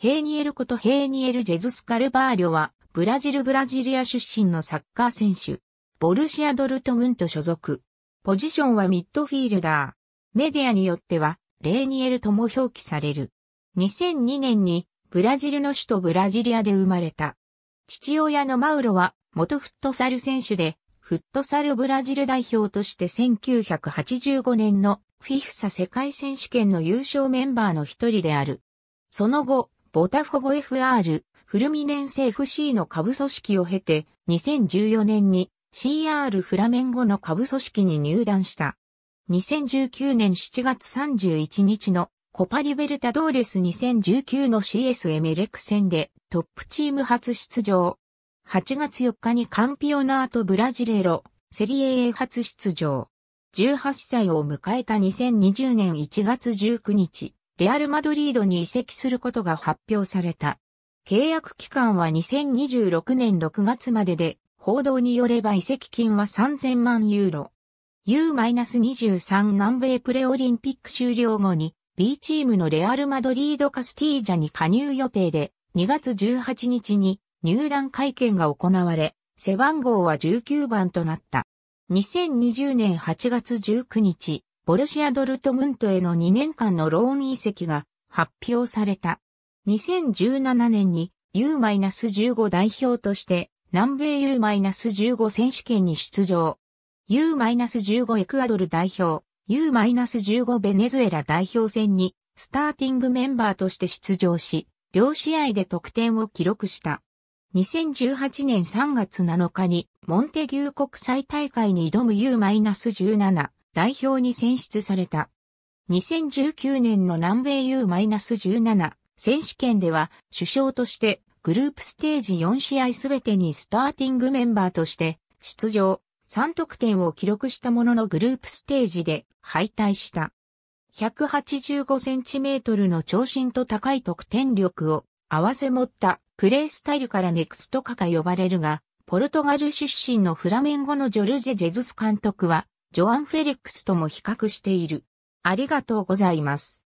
ヘイニエルことヘイニエル・ジェズス・カルバーリョは、ブラジル・ブラジリア出身のサッカー選手、ボルシア・ドルトムント所属。ポジションはミッドフィールダー。メディアによっては、レーニエルとも表記される。2002年に、ブラジルの首都ブラジリアで生まれた。父親のマウロは、元フットサル選手で、フットサルブラジル代表として1985年のフィフサ世界選手権の優勝メンバーの一人である。その後、ボタフォゴ FR、フルミネンセ FC の下部組織を経て、2014年に CR フラメンゴの下部組織に入団した。2019年7月31日のコパリベルタドーレス2019の CS エメレク戦でトップチーム初出場。8月4日にカンピオナートブラジレロ、セリエ A 初出場。18歳を迎えた2020年1月19日、レアル・マドリードに移籍することが発表された。契約期間は2026年6月までで、報道によれば移籍金は3000万ユーロ。U-23 南米プレオリンピック終了後に B チームのレアル・マドリード・カスティージャに加入予定で2月18日に入団会見が行われ、背番号は19番となった。2020年8月19日、ボルシア・ドルトムントへの2年間のローン移籍が発表された。2017年に U-15 代表として南米 U-15 選手権に出場。U-15 エクアドル代表、U-15 ベネズエラ代表戦にスターティングメンバーとして出場し、両試合で得点を記録した。2018年3月7日にモンテギュー国際大会に挑む U-17 代表に選出された。2019年の南米 U-17 選手権では首相としてグループステージ4試合すべてにスターティングメンバーとして出場3得点を記録したもののグループステージで敗退した。185センチメートルの長身と高い得点力を併せ持ったプレースタイルからネクストカが呼ばれるが、ポルトガル出身のフラメンゴのジョルジェ・ジェズス監督はジョアン・フェリックスとも比較している。ありがとうございます。